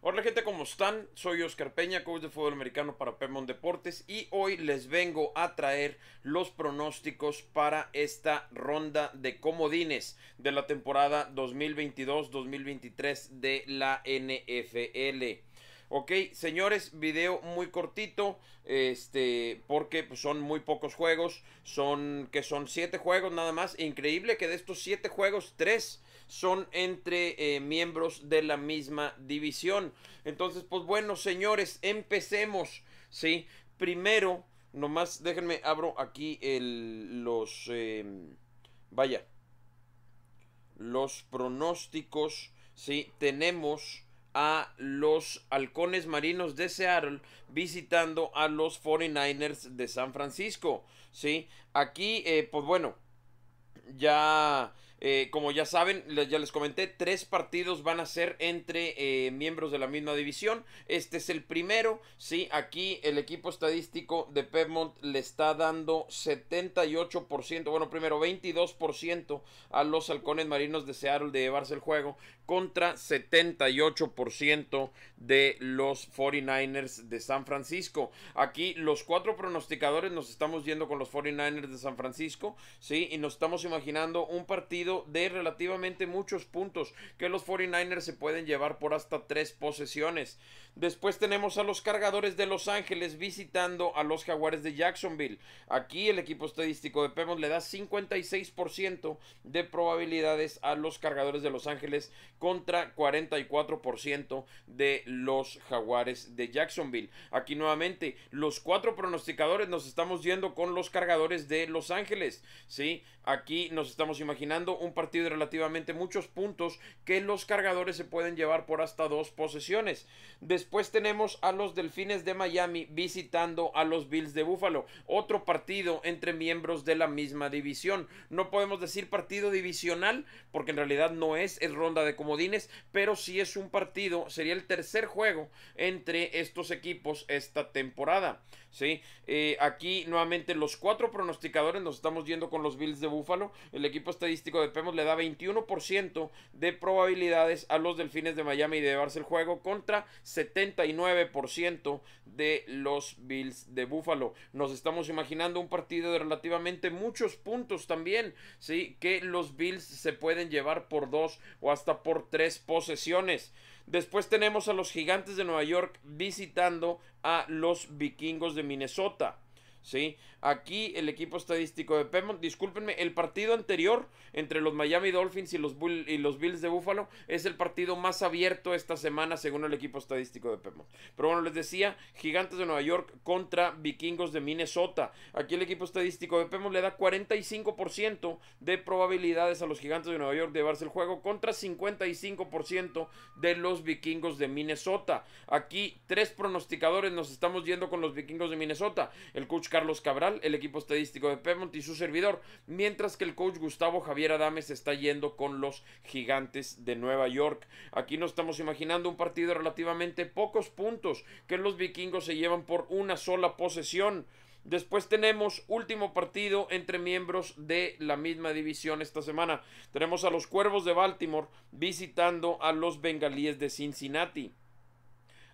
Hola gente, ¿cómo están? Soy Oscar Peña, coach de fútbol americano para Pemón Deportes y hoy les vengo a traer los pronósticos para esta ronda de comodines de la temporada 2022-2023 de la NFL. Ok, señores, video muy cortito, este, porque pues, son muy pocos juegos, son que son siete juegos nada más. Increíble que de estos siete juegos, tres son entre eh, miembros de la misma división. Entonces, pues bueno, señores, empecemos, ¿sí? Primero, nomás déjenme, abro aquí el, los, em, vaya, los pronósticos, ¿sí? Tenemos a los halcones marinos de Seattle visitando a los 49ers de San Francisco. ¿sí? Aquí, eh, pues bueno, ya eh, como ya saben, ya les comenté, tres partidos van a ser entre eh, miembros de la misma división. Este es el primero, ¿sí? Aquí el equipo estadístico de Pedmont le está dando 78%, bueno, primero 22% a los halcones marinos de Seattle de llevarse el juego contra 78% de los 49ers de San Francisco. Aquí los cuatro pronosticadores nos estamos yendo con los 49ers de San Francisco, ¿sí? Y nos estamos imaginando un partido de relativamente muchos puntos que los 49ers se pueden llevar por hasta tres posesiones. Después tenemos a los cargadores de Los Ángeles visitando a los jaguares de Jacksonville. Aquí el equipo estadístico de Pemos le da 56% de probabilidades a los cargadores de Los Ángeles contra 44% de los jaguares de Jacksonville. Aquí nuevamente los cuatro pronosticadores nos estamos yendo con los cargadores de Los Ángeles. ¿sí? Aquí nos estamos imaginando un partido de relativamente muchos puntos que los cargadores se pueden llevar por hasta dos posesiones. Después tenemos a los Delfines de Miami visitando a los Bills de Buffalo, otro partido entre miembros de la misma división. No podemos decir partido divisional porque en realidad no es, es ronda de comodines, pero sí es un partido, sería el tercer juego entre estos equipos esta temporada. ¿sí? Eh, aquí nuevamente los cuatro pronosticadores nos estamos yendo con los Bills de Búfalo, el equipo estadístico de le da 21% de probabilidades a los Delfines de Miami de llevarse el juego contra 79% de los Bills de Buffalo. Nos estamos imaginando un partido de relativamente muchos puntos también, ¿sí? Que los Bills se pueden llevar por dos o hasta por tres posesiones. Después tenemos a los Gigantes de Nueva York visitando a los Vikingos de Minnesota. ¿sí? Aquí el equipo estadístico de Pemont, discúlpenme, el partido anterior entre los Miami Dolphins y los, Bills de Buffalo es el partido más abierto esta semana según el equipo estadístico de Pemont. Pero bueno, les decía, Gigantes de Nueva York contra Vikingos de Minnesota. Aquí el equipo estadístico de Pemont le da 45% de probabilidades a los Gigantes de Nueva York de llevarse el juego contra 55% de los Vikingos de Minnesota. Aquí tres pronosticadores nos estamos yendo con los Vikingos de Minnesota. El coach Carlos Cabral, el equipo estadístico de Pemont y su servidor, mientras que el coach Gustavo Javier Adames está yendo con los gigantes de Nueva York. Aquí nos estamos imaginando un partido relativamente pocos puntos que los vikingos se llevan por una sola posesión. Después tenemos último partido entre miembros de la misma división esta semana. Tenemos a los Cuervos de Baltimore visitando a los Bengalíes de Cincinnati.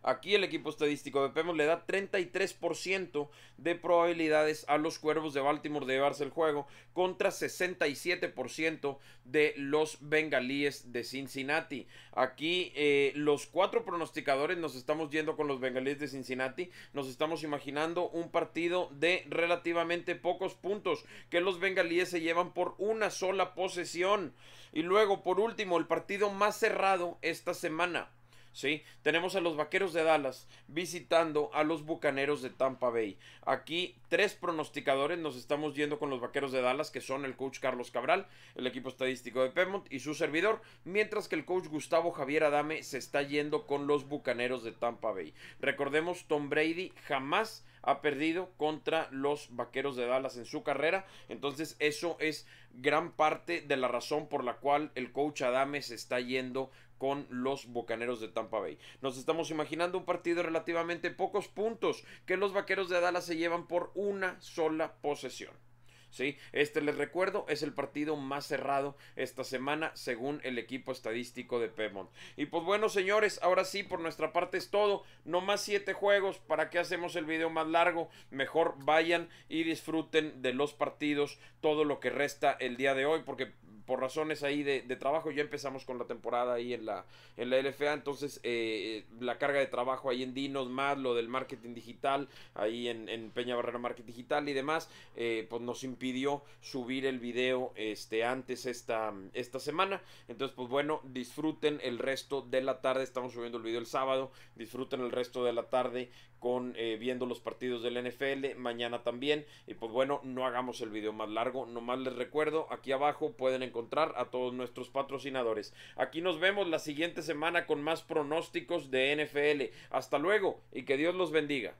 Aquí el equipo estadístico de Pemos le da 33% de probabilidades a los cuervos de Baltimore de llevarse el juego contra 67% de los bengalíes de Cincinnati. Aquí eh, los cuatro pronosticadores nos estamos yendo con los bengalíes de Cincinnati. Nos estamos imaginando un partido de relativamente pocos puntos que los bengalíes se llevan por una sola posesión. Y luego, por último, el partido más cerrado esta semana. ¿sí? Tenemos a los Vaqueros de Dallas visitando a los Bucaneros de Tampa Bay. Aquí tres pronosticadores nos estamos yendo con los Vaqueros de Dallas, que son el coach Carlos Cabral, el equipo estadístico de Pemont y su servidor, mientras que el coach Gustavo Javier Adame se está yendo con los Bucaneros de Tampa Bay. Recordemos, Tom Brady jamás ha perdido contra los Vaqueros de Dallas en su carrera. Entonces eso es gran parte de la razón por la cual el coach se está yendo con los Bocaneros de Tampa Bay. Nos estamos imaginando un partido relativamente pocos puntos que los Vaqueros de Dallas se llevan por una sola posesión. ¿sí? Este, les recuerdo, es el partido más cerrado esta semana según el equipo estadístico de Pemont. Y pues bueno, señores, ahora sí, por nuestra parte es todo. No más siete juegos. ¿Para que hacemos el video más largo? Mejor vayan y disfruten de los partidos todo lo que resta el día de hoy porque por razones ahí de, trabajo, ya empezamos con la temporada ahí en la, en la LFA, entonces eh, eh, la carga de trabajo ahí en Dinos, más lo del marketing digital, ahí en, en Peña Barrera Marketing Digital y demás, eh, pues nos impidió subir el video este, antes esta, esta semana. Entonces, pues bueno, disfruten el resto de la tarde, estamos subiendo el video el sábado, disfruten el resto de la tarde eh, viendo los partidos del NFL, mañana también. Y pues bueno, no hagamos el video más largo, nomás les recuerdo, aquí abajo pueden encontrar a todos nuestros patrocinadores. Aquí nos vemos la siguiente semana con más pronósticos de NFL. Hasta luego y que Dios los bendiga.